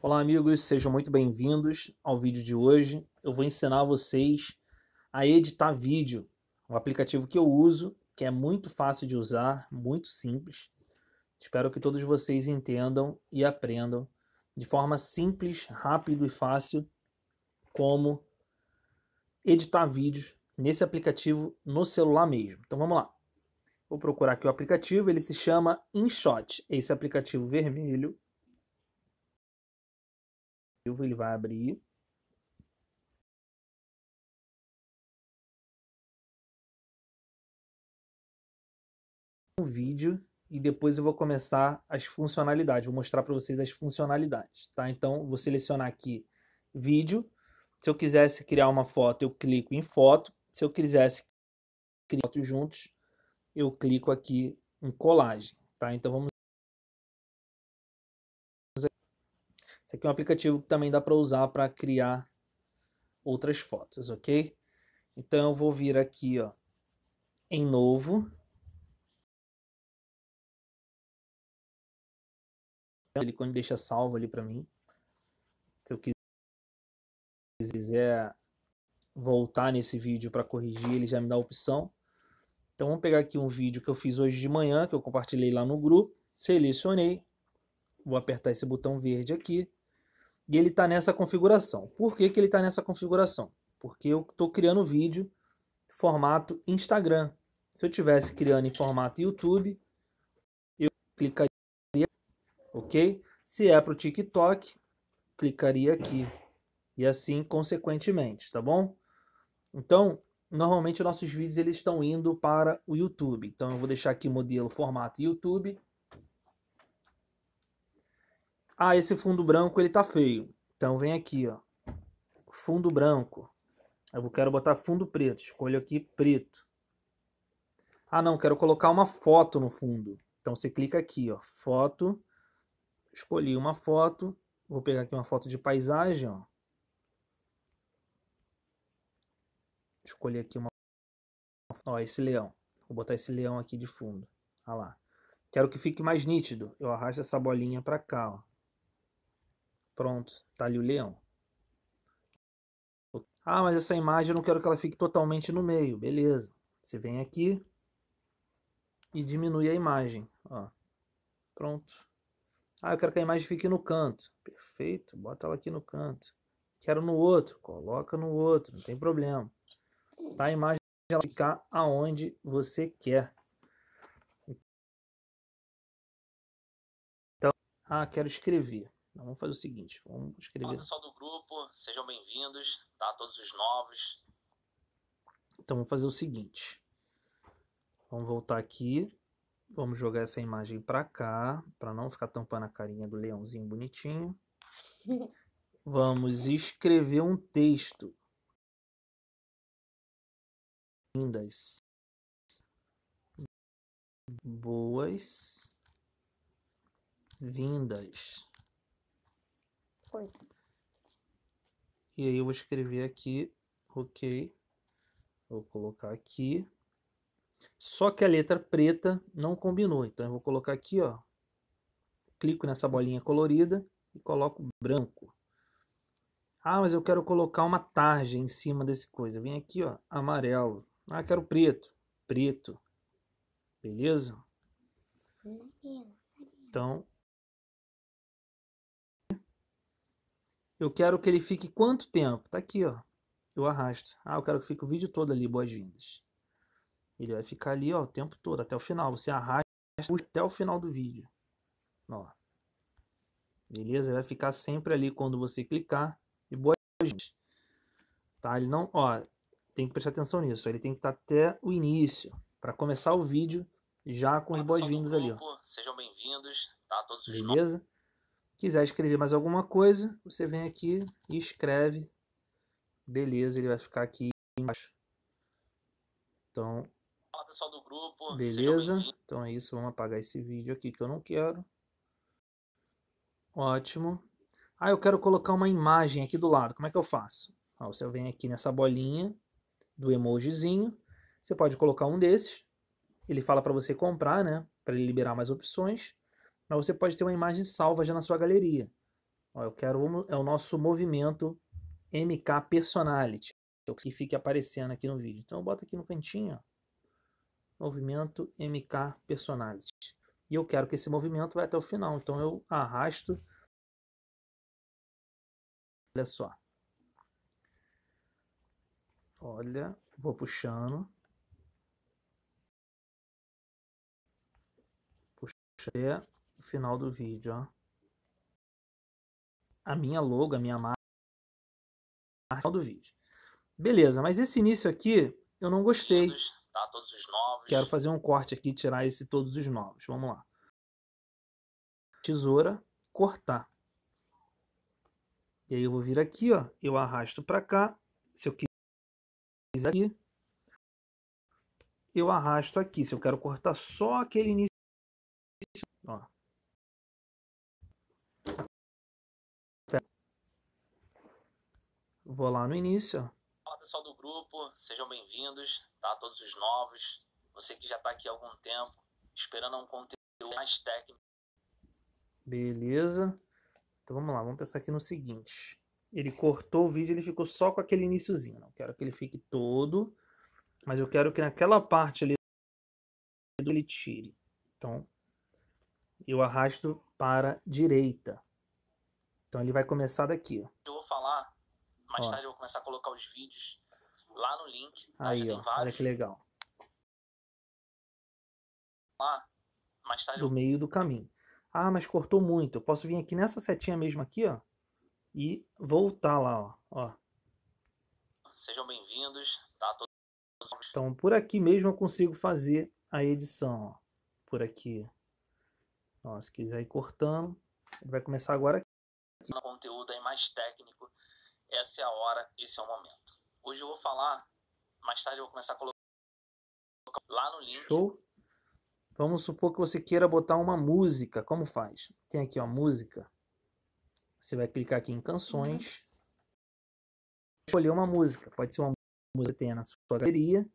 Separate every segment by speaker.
Speaker 1: Olá, amigos, sejam muito bem-vindos ao vídeo de hoje. Eu vou ensinar vocês a editar vídeo, um aplicativo que eu uso, que é muito fácil de usar, muito simples. Espero que todos vocês entendam e aprendam de forma simples, rápido e fácil como editar vídeos nesse aplicativo no celular mesmo. Então vamos lá. Vou procurar aqui o aplicativo, ele se chama InShot, esse aplicativo vermelho ele vai abrir. Um vídeo e depois eu vou começar as funcionalidades, vou mostrar para vocês as funcionalidades, tá? Então, vou selecionar aqui vídeo. Se eu quisesse criar uma foto, eu clico em foto. Se eu quisesse criar fotos juntos, eu clico aqui em colagem, tá? Então, vamos Esse aqui é um aplicativo que também dá para usar para criar outras fotos, ok? Então eu vou vir aqui ó, em novo.
Speaker 2: Ele quando deixa salvo ali para mim.
Speaker 1: Se eu quiser voltar nesse vídeo para corrigir, ele já me dá a opção. Então vamos pegar aqui um vídeo que eu fiz hoje de manhã, que eu compartilhei lá no grupo, selecionei, vou apertar esse botão verde aqui, e ele está nessa configuração. Por que, que ele está nessa configuração? Porque eu estou criando vídeo formato Instagram. Se eu tivesse criando em formato YouTube, eu clicaria, ok? Se é para o TikTok, clicaria aqui. E assim consequentemente, tá bom? Então, normalmente nossos vídeos eles estão indo para o YouTube. Então eu vou deixar aqui modelo formato YouTube ah, esse fundo branco ele tá feio. Então vem aqui, ó. Fundo branco. Eu quero botar fundo preto. Escolho aqui preto. Ah, não, quero colocar uma foto no fundo. Então você clica aqui, ó, foto. Escolhi uma foto. Vou pegar aqui uma foto de paisagem, ó. Escolhi aqui uma ó, esse leão. Vou botar esse leão aqui de fundo. Olha lá. Quero que fique mais nítido. Eu arrasto essa bolinha para cá, ó. Pronto, tá ali o leão. Ah, mas essa imagem eu não quero que ela fique totalmente no meio. Beleza. Você vem aqui e diminui a imagem. Ó. Pronto. Ah, eu quero que a imagem fique no canto. Perfeito, bota ela aqui no canto. Quero no outro, coloca no outro, não tem problema. Tá, a imagem ela ficar aonde você quer. Então, ah, quero escrever. Então, vamos fazer o seguinte, vamos escrever. Olá, pessoal do grupo, sejam bem-vindos, tá? Todos os novos. Então, vamos fazer o seguinte. Vamos voltar aqui. Vamos jogar essa imagem para cá, para não ficar tampando a carinha do leãozinho bonitinho. Vamos escrever um texto.
Speaker 2: Lindas.
Speaker 1: Boas vindas. Foi. E aí eu vou escrever aqui, ok. Vou colocar aqui. Só que a letra preta não combinou. Então eu vou colocar aqui, ó. Clico nessa bolinha colorida e coloco branco. Ah, mas eu quero colocar uma tarja em cima desse coisa. Vem aqui, ó, amarelo. Ah, quero preto. Preto. Beleza? Então, Eu quero que ele fique quanto tempo? Tá aqui, ó. Eu arrasto. Ah, eu quero que fique o vídeo todo ali, boas-vindas. Ele vai ficar ali, ó, o tempo todo, até o final. Você arrasta até o final do vídeo. Ó. Beleza? Vai ficar sempre ali quando você clicar. E boas-vindas. Tá? Ele não, ó, tem que prestar atenção nisso. Ele tem que estar tá até o início, para começar o vídeo já com as boas-vindas ali, ó. Sejam bem-vindos, tá? Todos os Beleza? Quiser escrever mais alguma coisa, você vem aqui e escreve. Beleza, ele vai ficar aqui embaixo. Então, Fala, pessoal do grupo. Beleza? Então é isso, vamos apagar esse vídeo aqui que eu não quero. Ótimo. Ah, eu quero colocar uma imagem aqui do lado. Como é que eu faço? Ah, você vem aqui nessa bolinha do emojizinho. Você pode colocar um desses. Ele fala para você comprar, né? Para ele liberar mais opções mas você pode ter uma imagem salva já na sua galeria. Ó, eu quero é o nosso movimento MK Personality, que fique aparecendo aqui no vídeo. Então eu boto aqui no cantinho, ó, movimento MK Personality. E eu quero que esse movimento vá até o final, então eu arrasto. Olha só. Olha, vou puxando. Puxa final do vídeo, ó. A minha logo, a minha marca do vídeo. Beleza, mas esse início aqui eu não gostei. Tá, Quero fazer um corte aqui, tirar esse todos os novos. Vamos lá. Tesoura, cortar. E aí eu vou vir aqui, ó, eu arrasto para cá, se eu quiser aqui. Eu arrasto aqui, se eu quero cortar só aquele início Vou lá no início. Fala pessoal do grupo, sejam bem-vindos, tá? Todos os novos, você que já está aqui há algum tempo, esperando um conteúdo mais técnico. Beleza. Então vamos lá, vamos pensar aqui no seguinte. Ele cortou o vídeo, ele ficou só com aquele iníciozinho. Não quero que ele fique todo, mas eu quero que naquela parte ali ele tire. Então eu arrasto para a direita. Então ele vai começar daqui. Ó. Eu vou falar mais ó. tarde eu vou começar a colocar os vídeos lá no link. Tá? Aí, ó, olha que legal. Lá, mais tarde. Do eu... meio do caminho. Ah, mas cortou muito. Eu posso vir aqui nessa setinha mesmo aqui, ó. E voltar lá, ó. ó. Sejam bem-vindos. Tá? Todos... Então, por aqui mesmo eu consigo fazer a edição, ó. Por aqui. Ó, se quiser ir cortando, vai começar agora aqui. Conteúdo aí mais técnico essa é a hora, esse é o momento. Hoje eu vou falar, mais tarde eu vou começar a colocar lá no link. Show. Vamos supor que você queira botar uma música, como faz? Tem aqui ó, música. Você vai clicar aqui em canções. Uhum. Escolher uma música, pode ser uma música que tenha na sua galeria,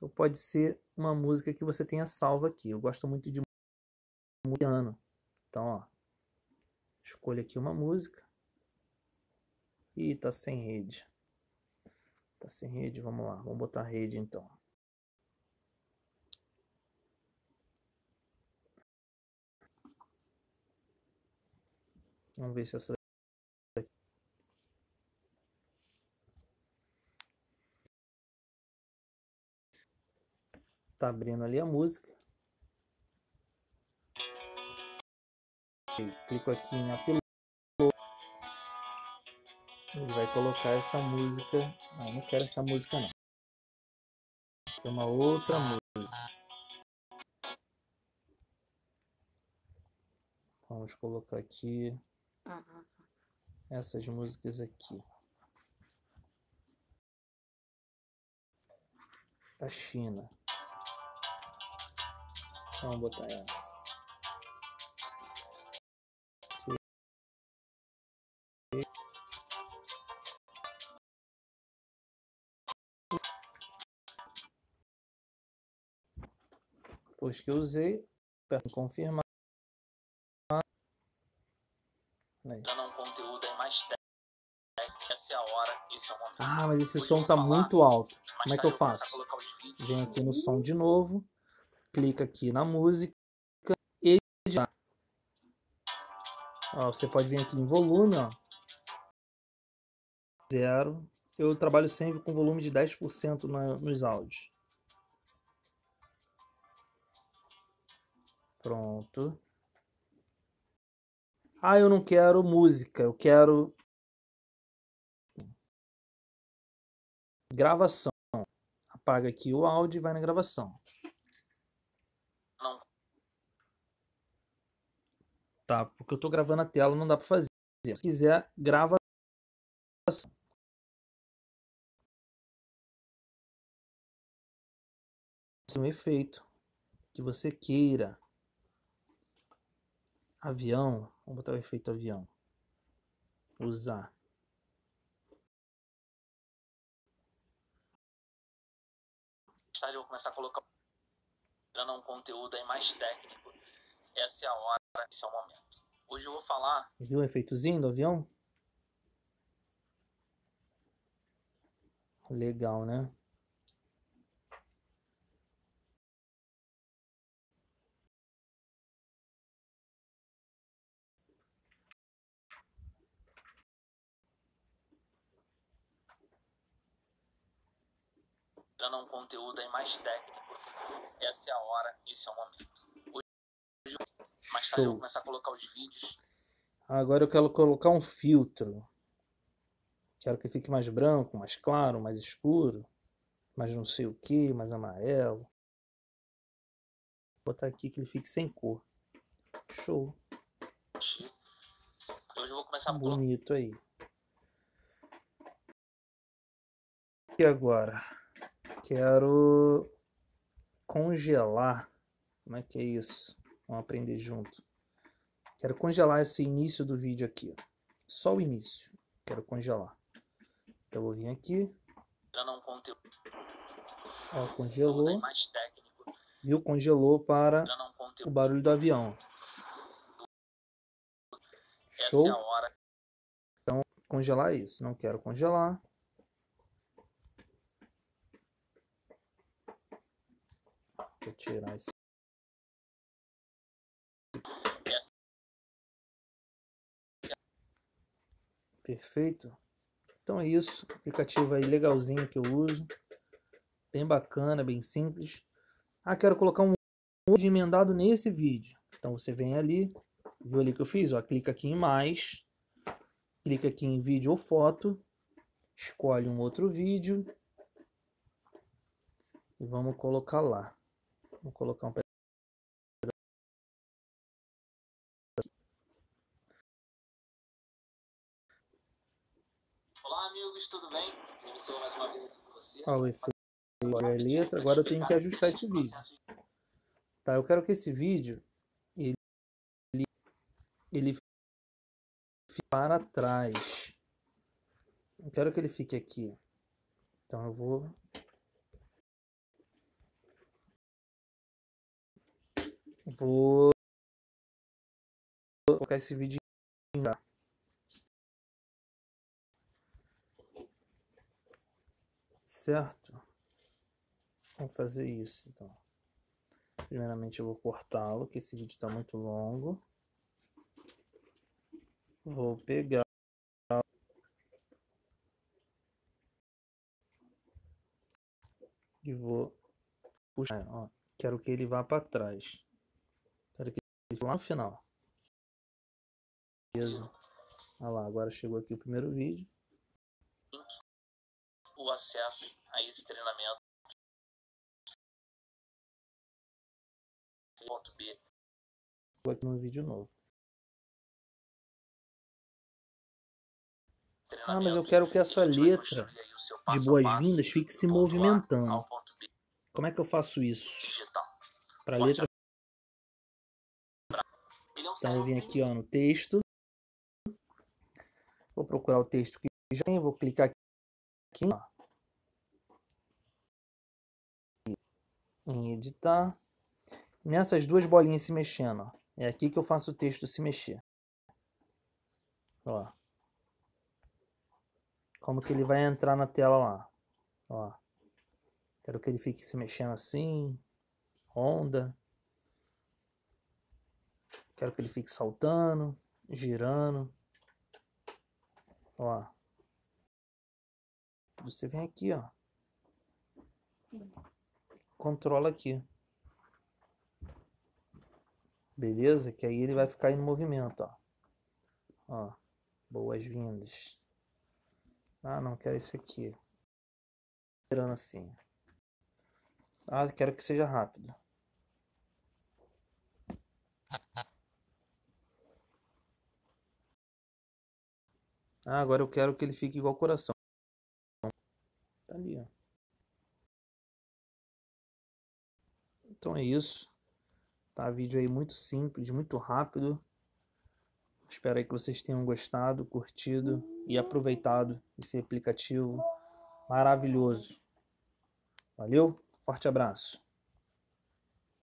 Speaker 1: ou pode ser uma música que você tenha salva aqui. Eu gosto muito de piano. Então, ó, escolha aqui uma música. Ih, tá sem rede. Tá sem rede, vamos lá, vamos botar rede então. Vamos ver se essa
Speaker 2: daqui. Tá abrindo ali a música.
Speaker 1: clico aqui em apelo. Ele vai colocar essa música. Não, não quero essa música não. Aqui é uma outra música. Vamos colocar aqui essas músicas aqui. Da China. Vamos
Speaker 2: botar essa. Depois que eu usei, aperto em confirmar.
Speaker 1: Ah, mas esse som tá muito alto. Como é tá, que eu faço? Venho aqui no som de novo, clica aqui na música e editar. Ó, você pode vir aqui em volume, ó. Zero. Eu trabalho sempre com volume de 10% nos áudios. Pronto. Ah, eu não quero música, eu quero gravação. Apaga aqui o áudio e vai na gravação. Não. Tá, porque eu tô gravando a tela, não dá para fazer. Se
Speaker 2: quiser, grava um efeito que você queira
Speaker 1: avião, vamos botar o efeito avião, usar. eu vou começar a colocar um conteúdo aí mais técnico. Essa é a hora, esse é o momento. Hoje eu vou falar. Viu o efeitozinho do avião? Legal, né? entrando um conteúdo aí mais técnico, essa é a hora, esse é o momento. Hoje, mais tarde eu vou começar a colocar os vídeos. Agora eu quero colocar um filtro. Quero que fique mais branco, mais claro, mais escuro, mais não sei o que, mais amarelo. Vou botar aqui que ele fique sem cor. Show. Hoje eu vou começar a Bonito aí. E agora? Quero congelar. Como é que é isso? Vamos aprender junto. Quero congelar esse início do vídeo aqui. Só o início. Quero congelar. Então eu vou vir aqui. Ó, congelou. Viu? Congelou para o barulho do avião. É Show. Então, congelar isso. Não quero congelar. tirar isso. Perfeito? Então é isso. Aplicativo aí legalzinho que eu uso. Bem bacana, bem simples. Ah, quero colocar um de emendado nesse vídeo. Então você vem ali, viu ali que eu fiz? Ó, clica aqui em mais, clica aqui em vídeo ou foto, escolhe um outro vídeo e vamos colocar lá. Vou colocar um pedaço.
Speaker 2: Olá, amigos, tudo bem? Iniciou mais uma vez aqui com você. Olha
Speaker 1: o efeito e Agora eu tenho que ajustar esse vídeo. Tá, eu quero que esse vídeo ele, ele fique para trás. Eu quero que ele fique aqui. Então eu vou
Speaker 2: Vou colocar esse vídeo em
Speaker 1: Certo? Vamos fazer isso então. Primeiramente eu vou cortá-lo, que esse vídeo está muito longo. Vou pegar. E vou puxar. Ó, quero que ele vá para trás. Eles lá no final. Beleza. Olha
Speaker 2: lá, agora chegou aqui o primeiro vídeo. O acesso a esse treinamento. Ponto B. Vou aqui no vídeo novo.
Speaker 1: Ah, mas eu quero que essa letra de boas-vindas fique se movimentando. Como é que eu faço isso? Para a letra então eu vim aqui assim. ó, no texto. Vou procurar o texto que já tem, vou clicar aqui. Ó. Em editar. Nessas duas bolinhas se mexendo. Ó. É aqui que eu faço o texto se mexer. Ó. Como que ele vai entrar na tela lá. Ó. Quero que ele fique se mexendo assim. Onda. Quero que ele fique saltando, girando. Ó. Você vem aqui, ó. Controla aqui. Beleza? Que aí ele vai ficar em movimento, ó. Ó. Boas-vindas. Ah, não, quero esse aqui. Girando assim. Ah, quero que seja rápido. Ah, agora eu quero que ele fique igual coração. Tá ali, ó. Então é isso. Tá vídeo aí muito simples, muito rápido. Espero aí que vocês tenham gostado, curtido e aproveitado esse aplicativo maravilhoso. Valeu, forte abraço.